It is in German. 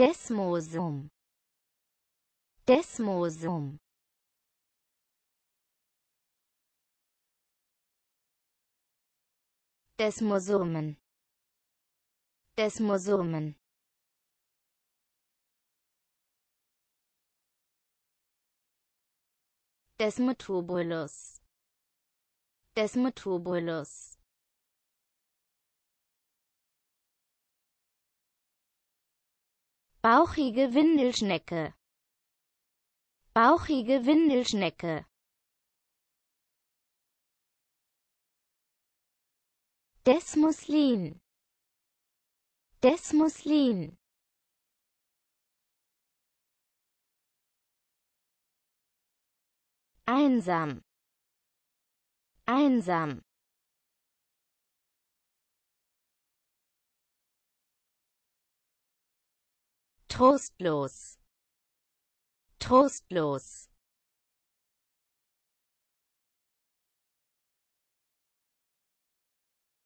Desmosum Desmosum Desmosomen. Desmosumen Desmotobulus. Desmotubulus Bauchige Windelschnecke. Bauchige Windelschnecke. Desmuslin. Desmuslin. Einsam. Einsam. trostlos trostlos